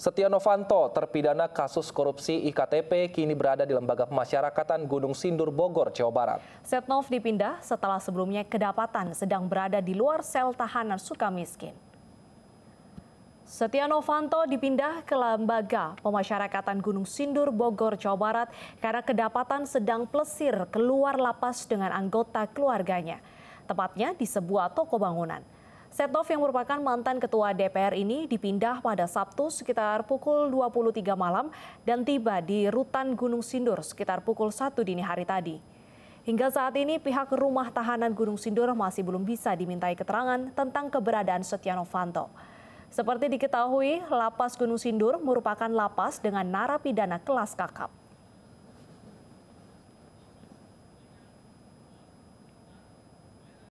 Setia Novanto, terpidana kasus korupsi IKTP, kini berada di Lembaga Pemasyarakatan Gunung Sindur, Bogor, Jawa Barat. Setnov dipindah setelah sebelumnya kedapatan sedang berada di luar sel tahanan Sukamiskin. Setia Novanto dipindah ke Lembaga Pemasyarakatan Gunung Sindur, Bogor, Jawa Barat karena kedapatan sedang plesir keluar lapas dengan anggota keluarganya. Tepatnya di sebuah toko bangunan. Setnov yang merupakan mantan ketua DPR ini dipindah pada Sabtu sekitar pukul 23 malam dan tiba di Rutan Gunung Sindur sekitar pukul 1 dini hari tadi. Hingga saat ini pihak rumah tahanan Gunung Sindur masih belum bisa dimintai keterangan tentang keberadaan Setia Novanto. Seperti diketahui, lapas Gunung Sindur merupakan lapas dengan narapidana kelas kakap.